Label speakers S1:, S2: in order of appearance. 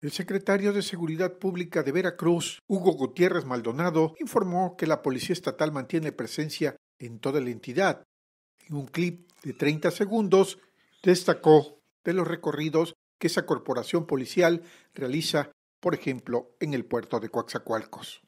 S1: El secretario de Seguridad Pública de Veracruz, Hugo Gutiérrez Maldonado, informó que la Policía Estatal mantiene presencia en toda la entidad. En un clip de 30 segundos, destacó de los recorridos que esa corporación policial realiza, por ejemplo, en el puerto de Coaxacualcos.